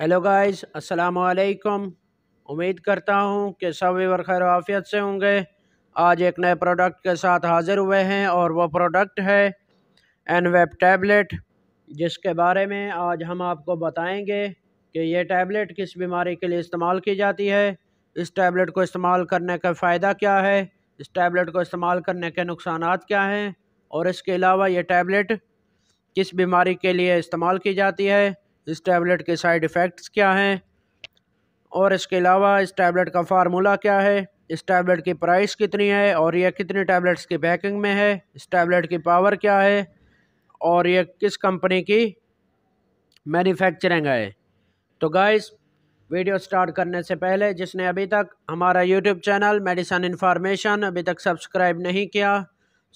hello guys अस्सलाम वालेकुम उम्मीद करता हूँ कि सब वीवर खैर आफियत से होंगे आज एक नए प्रोडक्ट के साथ हाज़िर हुए हैं और वो प्रोडक्ट है एन वेब टैबलेट जिसके बारे में आज हम आपको बताएंगे कि ये टैबलेट किस बीमारी के लिए इस्तेमाल की जाती है इस टैबलेट को इस्तेमाल करने का फ़ायदा क्या है इस टैबलेट को इस्तेमाल करने के नुकसान क्या हैं और इसके अलावा ये टैबलेट किस बीमारी के लिए इस्तेमाल की जाती है इस टैबलेट के साइड इफ़ेक्ट्स क्या हैं और इसके अलावा इस टैबलेट का फार्मूला क्या है इस टैबलेट की प्राइस कितनी है और यह कितने टैबलेट्स की पैकिंग में है इस टैबलेट की पावर क्या है और यह किस कंपनी की मैन्युफैक्चरिंग है तो गाइस वीडियो स्टार्ट करने से पहले जिसने अभी तक हमारा यूट्यूब चैनल मेडिसन इन्फॉर्मेशन अभी तक सब्सक्राइब नहीं किया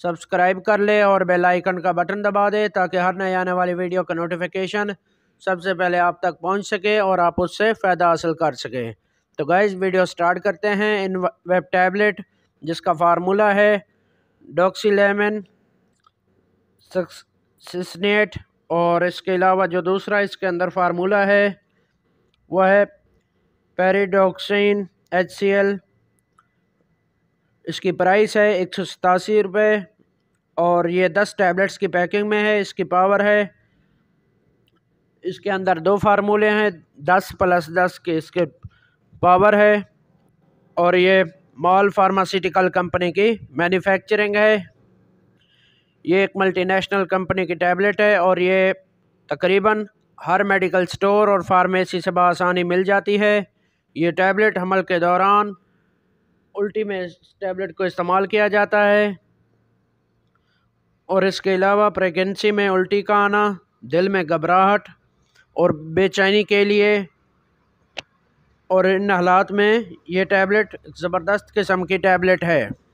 सब्सक्राइब कर ले और बेल आइकन का बटन दबा दे ताकि हर नए आने वाली वीडियो का नोटिफिकेशन सबसे पहले आप तक पहुंच सके और आप उससे फ़ायदा हासिल कर सकें तो गाइज़ वीडियो स्टार्ट करते हैं इन वेब टैबलेट जिसका फार्मूला है डॉक्सी लेमन सिस्नेट और इसके अलावा जो दूसरा इसके अंदर फार्मूला है वह है पेरीडोक्सिन एच सी एल इसकी प्राइस है एक सौ सतासी रुपये और ये दस टैबलेट्स की पैकिंग में है इसकी पावर है इसके अंदर दो फार्मूले हैं दस प्लस दस के इसके पावर है और ये मॉल फार्मास्यूटिकल कंपनी की मैन्युफैक्चरिंग है ये एक मल्टीनेशनल कंपनी की टैबलेट है और ये तकरीबन हर मेडिकल स्टोर और फार्मेसी से बसानी मिल जाती है ये टैबलेट हमल के दौरान उल्टी में इस टैबलेट को इस्तेमाल किया जाता है और इसके अलावा प्रेगनेंसी में उल्टी का आना दिल में घबराहट और बेचैनी के लिए और इन हालात में ये टैबलेट ज़बरदस्त किस्म की टैबलेट है